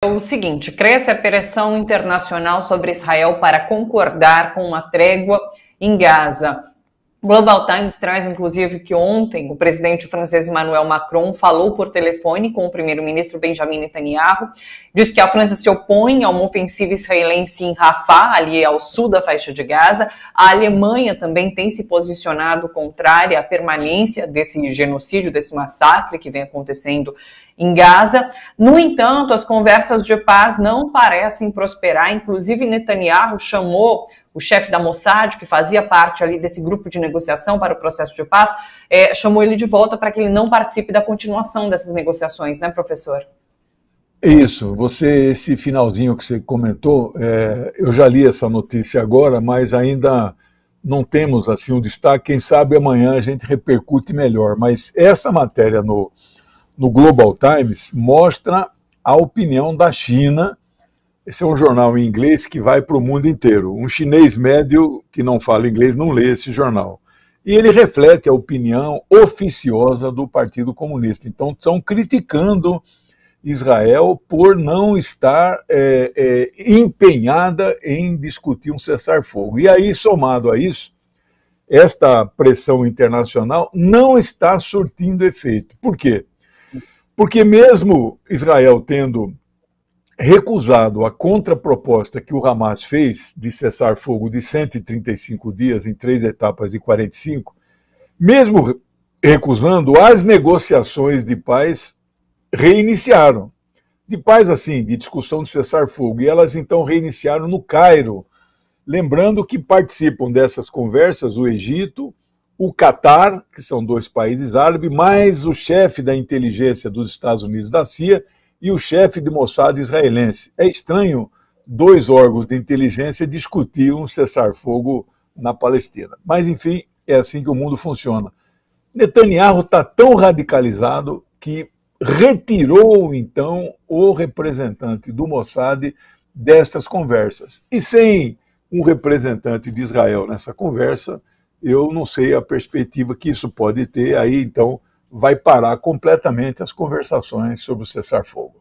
É o seguinte: cresce a pressão internacional sobre Israel para concordar com uma trégua em Gaza. Global Times traz, inclusive, que ontem o presidente francês Emmanuel Macron falou por telefone com o primeiro-ministro Benjamin Netanyahu, diz que a França se opõe a uma ofensiva israelense em Rafah, ali ao sul da faixa de Gaza. A Alemanha também tem se posicionado contrária à permanência desse genocídio, desse massacre que vem acontecendo em Gaza. No entanto, as conversas de paz não parecem prosperar. Inclusive, Netanyahu chamou o chefe da Mossad, que fazia parte ali desse grupo de negociação para o processo de paz, é, chamou ele de volta para que ele não participe da continuação dessas negociações, né, professor? Isso, você, esse finalzinho que você comentou, é, eu já li essa notícia agora, mas ainda não temos assim um destaque. Quem sabe amanhã a gente repercute melhor. Mas essa matéria no, no Global Times mostra a opinião da China esse é um jornal em inglês que vai para o mundo inteiro. Um chinês médio que não fala inglês não lê esse jornal. E ele reflete a opinião oficiosa do Partido Comunista. Então, estão criticando Israel por não estar é, é, empenhada em discutir um cessar-fogo. E aí, somado a isso, esta pressão internacional não está surtindo efeito. Por quê? Porque, mesmo Israel tendo recusado a contraproposta que o Hamas fez de cessar fogo de 135 dias em três etapas de 45, mesmo recusando, as negociações de paz reiniciaram. De paz, assim, de discussão de cessar fogo. E elas então reiniciaram no Cairo. Lembrando que participam dessas conversas o Egito, o Catar, que são dois países árabes, mais o chefe da inteligência dos Estados Unidos da CIA e o chefe de Mossad israelense. É estranho dois órgãos de inteligência discutir um cessar-fogo na Palestina. Mas, enfim, é assim que o mundo funciona. Netanyahu está tão radicalizado que retirou, então, o representante do Mossad destas conversas. E sem um representante de Israel nessa conversa, eu não sei a perspectiva que isso pode ter. Aí, então, vai parar completamente as conversações sobre o cessar-fogo.